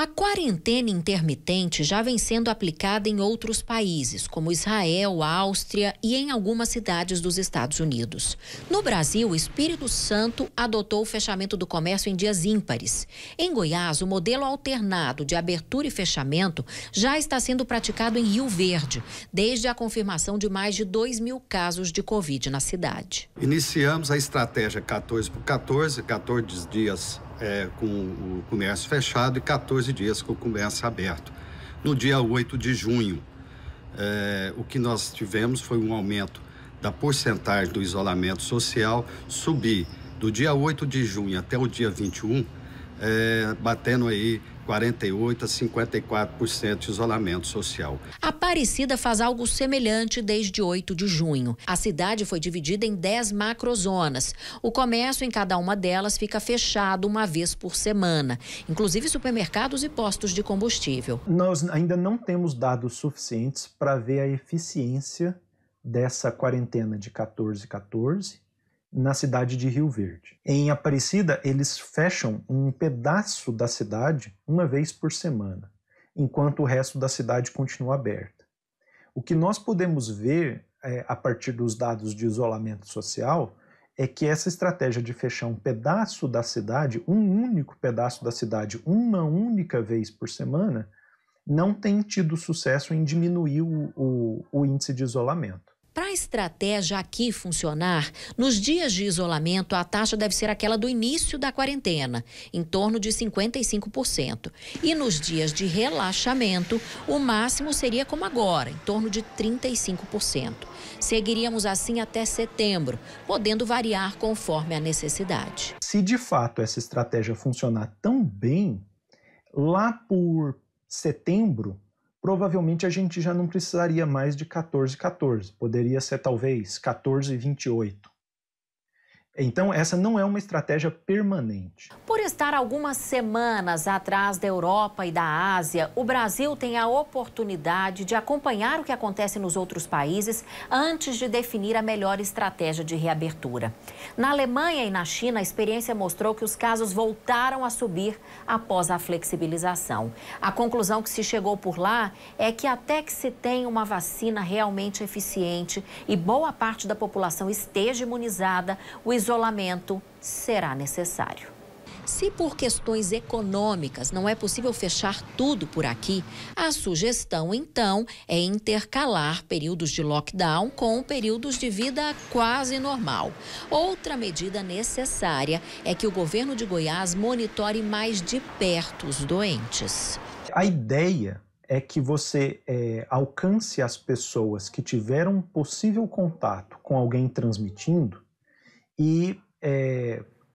A quarentena intermitente já vem sendo aplicada em outros países, como Israel, Áustria e em algumas cidades dos Estados Unidos. No Brasil, o Espírito Santo adotou o fechamento do comércio em dias ímpares. Em Goiás, o modelo alternado de abertura e fechamento já está sendo praticado em Rio Verde, desde a confirmação de mais de 2 mil casos de Covid na cidade. Iniciamos a estratégia 14 por 14, 14 dias é, com o comércio fechado e 14 dias com o comércio aberto. No dia 8 de junho, é, o que nós tivemos foi um aumento da porcentagem do isolamento social subir do dia 8 de junho até o dia 21, é, batendo aí 48% a 54% de isolamento social. Aparecida faz algo semelhante desde 8 de junho. A cidade foi dividida em 10 macrozonas. O comércio em cada uma delas fica fechado uma vez por semana, inclusive supermercados e postos de combustível. Nós ainda não temos dados suficientes para ver a eficiência dessa quarentena de 14 14 na cidade de Rio Verde. Em Aparecida, eles fecham um pedaço da cidade uma vez por semana, enquanto o resto da cidade continua aberta. O que nós podemos ver é, a partir dos dados de isolamento social é que essa estratégia de fechar um pedaço da cidade, um único pedaço da cidade, uma única vez por semana, não tem tido sucesso em diminuir o, o, o índice de isolamento. Para a estratégia aqui funcionar, nos dias de isolamento, a taxa deve ser aquela do início da quarentena, em torno de 55%. E nos dias de relaxamento, o máximo seria como agora, em torno de 35%. Seguiríamos assim até setembro, podendo variar conforme a necessidade. Se de fato essa estratégia funcionar tão bem, lá por setembro, provavelmente a gente já não precisaria mais de 1414, poderia ser talvez 1428. Então, essa não é uma estratégia permanente. Por estar algumas semanas atrás da Europa e da Ásia, o Brasil tem a oportunidade de acompanhar o que acontece nos outros países antes de definir a melhor estratégia de reabertura. Na Alemanha e na China, a experiência mostrou que os casos voltaram a subir após a flexibilização. A conclusão que se chegou por lá é que até que se tenha uma vacina realmente eficiente e boa parte da população esteja imunizada, o isolamento será necessário. Se por questões econômicas não é possível fechar tudo por aqui, a sugestão então é intercalar períodos de lockdown com períodos de vida quase normal. Outra medida necessária é que o governo de Goiás monitore mais de perto os doentes. A ideia é que você é, alcance as pessoas que tiveram possível contato com alguém transmitindo y eh,